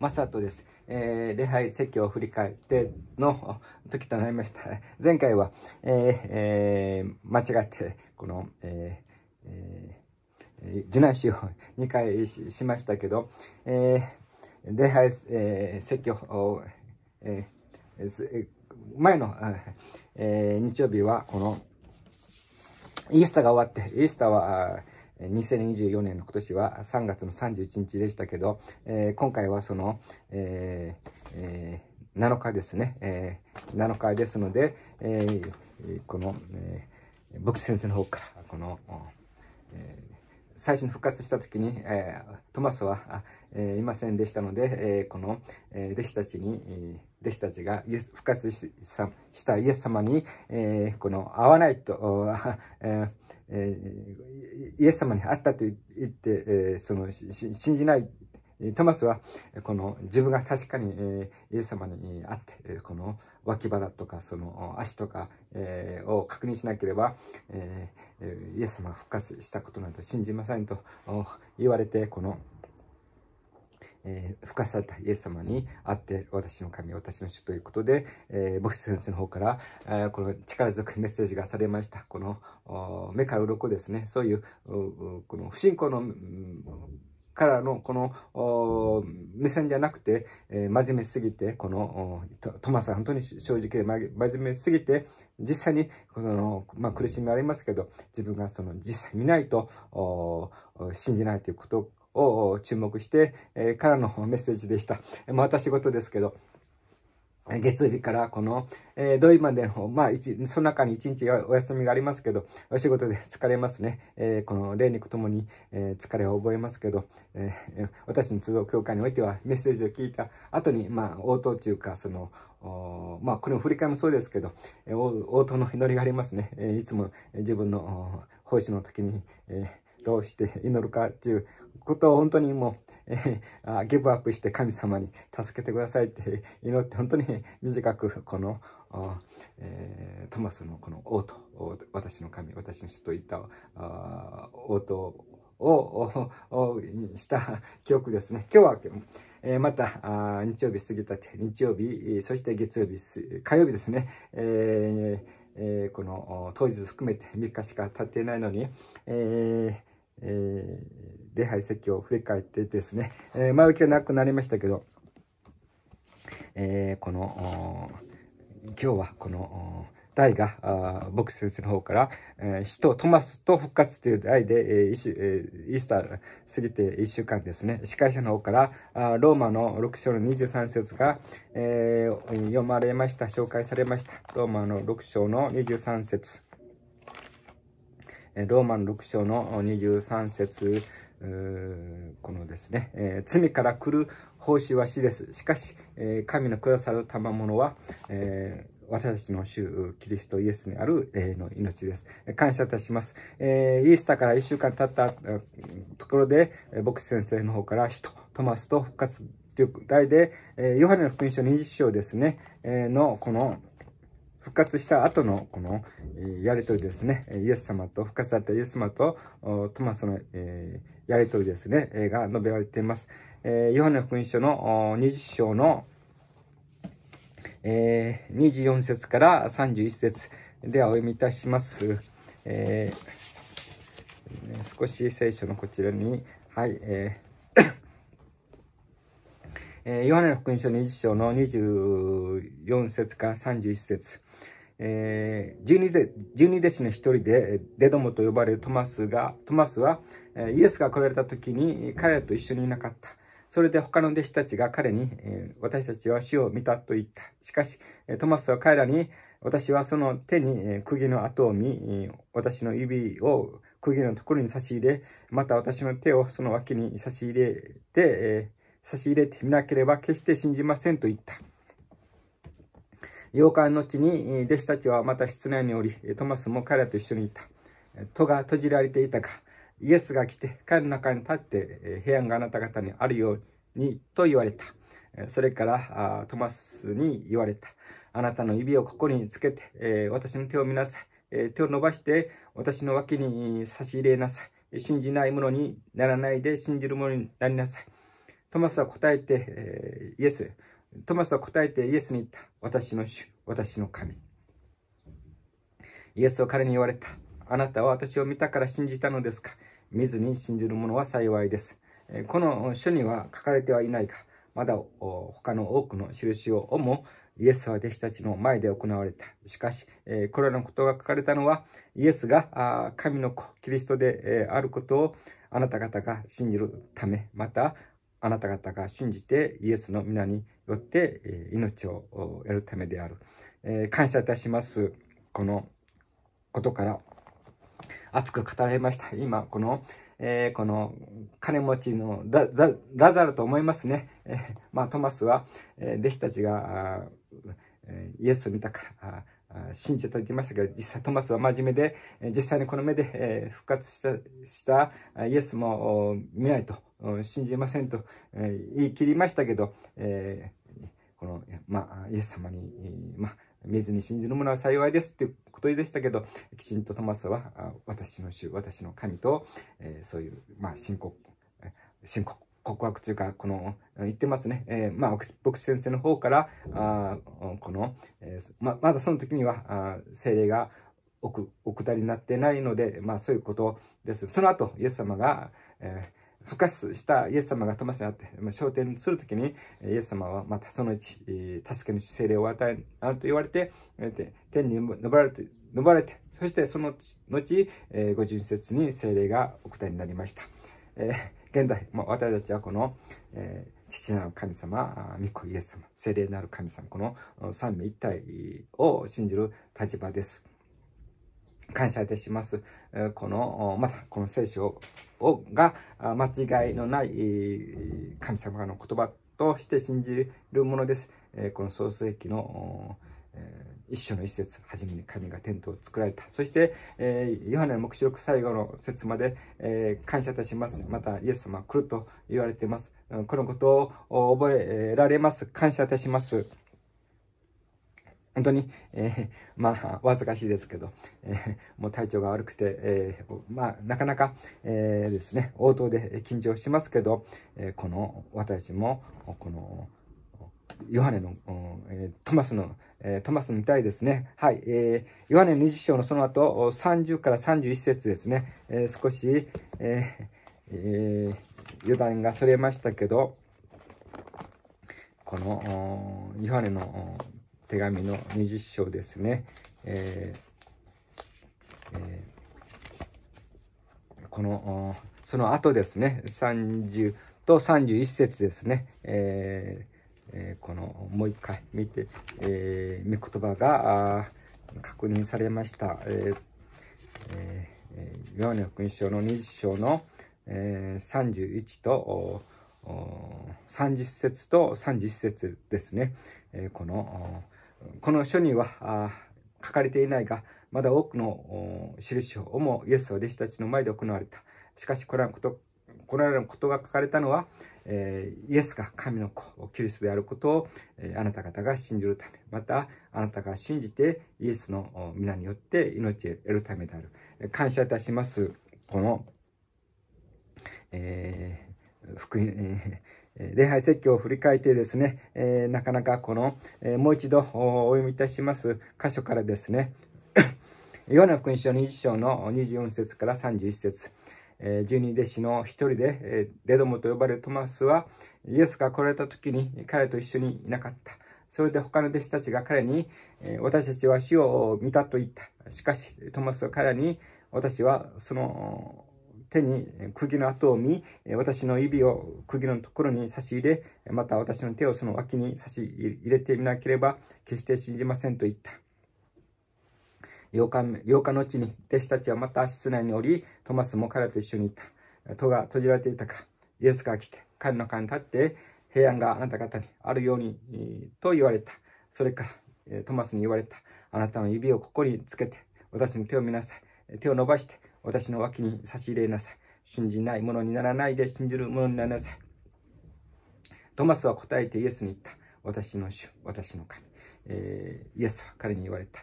マサトです。えー、礼拝説教を振り返っての時となりました。前回は、えーえー、間違って、この、えーえー、受難詞を2回しましたけど、えー、礼拝、えー、説教を、えー、前の、えー、日曜日は、この、イースターが終わって、イースターは、2024年の今年は3月の31日でしたけど、えー、今回はその、えーえー、7日ですね、えー、7日ですので、えー、この、えー、牧師先生の方から、この、えー最初に復活した時に、えー、トマスは、えー、いませんでしたので、えー、この、え弟子たちに、弟子たちがイエス復活したイエス様に、えこの会わないと、えイエス様に会ったと言って、えその信じないトマスは、この自分が確かに、えイエス様にあって、この脇腹とかその足とか、えを確認しなければ、えイエス様が復活したことなど信じませんと言われて、この、えー、活されたイエス様に会って私の神私の主ということで、えー、牧師先生の方から、えー、この力強くメッセージがされましたこの目から鱗ですねそういうこの不信仰の、うんからのこの目線じゃなくて、えー、真面目すぎて、このトマスは本当に正直、真面目すぎて、実際にこの、まあ、苦しみありますけど、自分がその実際見ないと信じないということを注目して、えー、からのメッセージでした。まあ、私事ですけど、月曜日からこの、えー、土曜までの、まあ、その中に一日お休みがありますけど、お仕事で疲れますね。えー、この霊肉ともに、えー、疲れを覚えますけど、えー、私の通道教会においてはメッセージを聞いた後に、まあ、応答というか、その、まあ、これも振り返りもそうですけど、えー、応答の祈りがありますね。えー、いつも自分の奉仕の時に、えー、どうして祈るかということを本当にもう、え ー、ギブアップして神様に助けてくださいって祈って本当に短くこの、えー、トマスのこの王と私の神私の主といった王とをした記憶ですね今日は、えー、また日曜日過ぎたて日曜日そして月曜日火曜日ですね、えーえー、この当日含めて3日しか経っていないのに、えーえー、礼拝席を振り返ってですね、えー、前置きはなくなりましたけど、えー、この、今日はこの、大が、僕先生の方から、えー、死とトマスと復活という題で、えーえー、イースター過ぎて1週間ですね、司会者の方から、あローマの6章の23節が、えー、読まれました、紹介されました。ローマの6章の23節。ローマン6章の23節、このですね、えー、罪から来る報酬は死です。しかし、えー、神のくださる賜物は、えー私たちの主、キリストイエスにある、の命です。感謝いたします。えー、イースターから1週間経ったところで、牧師先生の方から、使徒、トマスと復活という題で、えヨハネの福音書20章ですね、えの、この、復活した後のこの、やりとりですね、イエス様と、復活されたイエス様とトマスの、やりとりですね、が述べられています。えヨハネ福音書の20章の、え24節から31節ではお読みいたします。えー、少し聖書のこちらに、はい、えー えー、ヨハネ福音書20章の24節から31節えー、12, 12弟子の一人でデドモと呼ばれるトマスがトマスはイエスが来られた時に彼らと一緒にいなかったそれで他の弟子たちが彼に、え私たちは死を見たと言った。しかし、トマスは彼らに、私はその手に釘の跡を見、私の指を釘のところに差し入れ、また私の手をその脇に差し入れて、え差し入れてみなければ決して信じませんと言った。8日の後に弟子たちはまた室内におり、トマスも彼らと一緒にいた。戸が閉じられていたが、イエスが来て彼の中に立って、平安があなた方にあるようにと言われた。それからトマスに言われた。あなたの指をここにつけて、私の手を見なさい。手を伸ばして私の脇に差し入れなさい。信じないものにならないで信じるものになりなさい。トマスは答えて、イエス、トマスは答えてイエスに言った。私の主、私の神。イエスは彼に言われた。あなたは私を見たから信じたのですか見ずに信じる者は幸いです。この書には書かれてはいないが、まだ他の多くの印をもイエスは弟子たちの前で行われた。しかし、これらのことが書かれたのは、イエスが神の子、キリストであることをあなた方が信じるため、またあなた方が信じてイエスの皆によって命を得るためである。えー、感謝いたします。このことから熱く語られました。今、この、えー、この金持ちのラザルと思いますね。えー、まあ、トマスは、え弟子たちが、イエスを見たから、信じていたていましたけど、実際トマスは真面目で、実際にこの目で復活したしたイエスも見ないと、信じませんと言い切りましたけど、この、まあ、イエス様に、まあ、見ずに信じるものは幸いですということでしたけど、きちんとトマスは、私の主、私の神と、そういう、まあ、深刻、深刻告白というか、この、言ってますね。えー、まあ、牧師先生の方から、あこの、えー、ま、まだその時には、あ精霊がおく、お下りになってないので、まあ、そういうことです。その後、イエス様が、えー復活したイエス様が魂にあって、まあ、昇天するときに、イエス様は、またそのち助けの精霊を与えあると言われて、天に登られて、られて、そしてその後、えー、ご純節に精霊がお答りになりました。えー現在、まあ、私たちはこの、えー、父なる神様、御子イエス様、聖霊なる神様、この三位一体を信じる立場です。感謝いたします。この、また、この聖書をが間違いのない神様の言葉として信じるものです。この創世記の一緒の一節、はじめに神がテントを作られた。そして、えー、ヨハネの目視録最後の節まで、えー、感謝いたします。また、イエス様来ると言われています。このことを覚えられます。感謝いたします。本当に、えー、まあ、お恥ずかしいですけど、えー、もう体調が悪くて、えー、まあ、なかなか、えですね、応答で緊張しますけど、えこの、私も、この、ヨハネの、うんえー、トマスの、えー、トマスみたいですね。はい、えー、ヨハネの20章のその後、30から31節ですね。えー、少し、えーえー、余談がそれましたけど、この、ヨハネの手紙の20章ですね。えーえー、この、その後ですね、30と31節ですね。えーえー、このもう一回見て、えー、見言葉が確認されました。えーえー、ヨハネ福音書の20章の、えー、31と30節と3 0節ですね。えー、このこの書には書かれていないが、まだ多くの印をもイエスは弟子たちの前で行われた。しかしこれはことこのようなことが書かれたのは、えー、イエスが神の子、キリストであることを、えー、あなた方が信じるため、また、あなたが信じて、イエスの皆によって命を得るためである。感謝いたします。この、えー、福音、えー礼拝説教を振り返ってですね、えー、なかなかこの、えー、もう一度お読みいたします箇所からですね、ヨナ福音書20章の24節から31節え十二弟子の一人で、えデドモと呼ばれるトマスは、イエスが来られた時に彼と一緒にいなかった。それで他の弟子たちが彼に、え私たちは死を見たと言った。しかし、トマスは彼に、私はその手に釘の跡を見、私の指を釘のところに差し入れ、また私の手をその脇に差し入れてみなければ、決して信じませんと言った。8日 ,8 日のうちに弟子たちはまた室内におり、トマスも彼と一緒にいた。戸が閉じられていたか、イエスが来て、彼の間に立って、平安があなた方にあるように、と言われた。それから、トマスに言われた。あなたの指をここにつけて、私の手を見なさい。手を伸ばして、私の脇に差し入れなさい。信じないものにならないで信じるものにならなさい。トマスは答えてイエスに言った。私の主、私の神。えー、イエスは彼に言われた。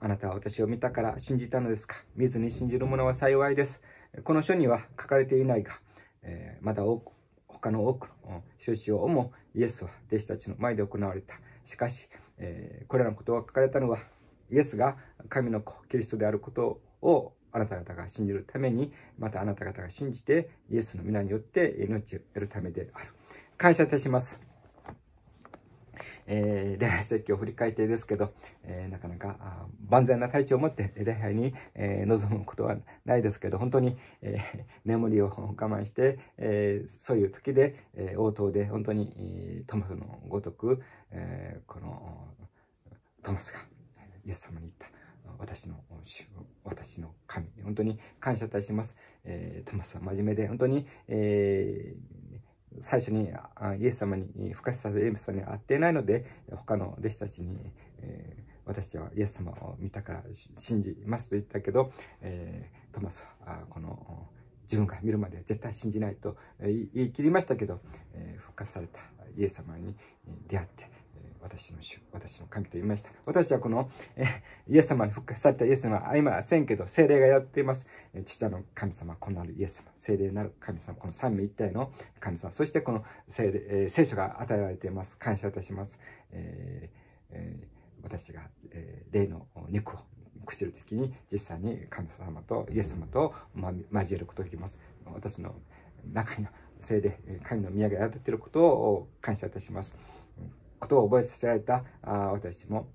あなたは私を見たから信じたのですか見ずに信じる者は幸いです。この書には書かれていないが、えー、まだ多く、他の多くの書士をもイエスは弟子たちの前で行われた。しかし、えー、これらのことが書かれたのは、イエスが神の子、キリストであることをあなた方が信じるために、またあなた方が信じて、イエスの皆によって命を得るためである。感謝いたします。えー、恋説教振り返ってですけど、えー、なかなか万全な体調を持って礼拝に、えー、臨むことはないですけど、本当に、えー、眠りを我慢して、えー、そういう時で、えー、応答で本当に、えー、トマスのごとく、えー、このトマスがイエス様に言った。私の主私の神本当に感謝いたします、えー、トマスは真面目で本当に、えー、最初にイエス様に、深さでイエス様に会っていないので、他の弟子たちに、えー、私はイエス様を見たから信じますと言ったけど、えー、トマスはこの自分が見るまで絶対信じないと言い切りましたけど、えー、復活されたイエス様に出会って私の主、私の神と言いました。私はこの、えイエス様に復活されたイエス様は会いませんけど、精霊がやっています。え父の神様、このなるイエス様、精霊なる神様、この三位一体の神様、そしてこの霊、え聖書が与えられています。感謝いたします。えーえー、私が、えー、霊の肉を朽ちるきに実際に神様とイエス様と、ま、交えることができます。私の中には精霊、神の宮が宿っていることを感謝いたします。ことを覚えさせられたあ私も、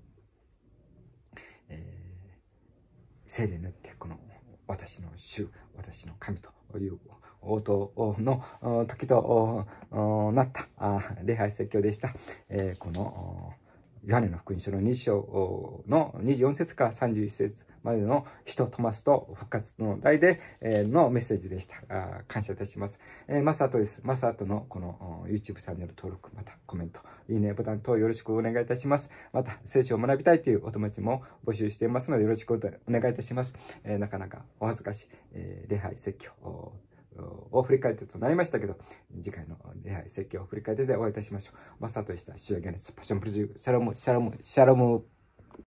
えー、精霊によってこの私の主私の神という応答の時となった礼拝説教でした、えー、このヨハネの福音書の2章の24節から31節までの人とトマスと復活の題で、えー、のメッセージでした。感謝いたします。えー、マスアートです。マスアートのこの YouTube チャンネル登録、またコメント、いいねボタン等よろしくお願いいたします。また、聖書を学びたいというお友達も募集していますのでよろしくお願いいたします。えー、なかなかお恥ずかしい、え礼拝説教、を振り返ってとなりましたけど、次回の礼拝説教を振り返ってでお会いいたしましょう。マサトでした。主やゲネス、パッションプロジュー、シャロム、シャロム、シャロム。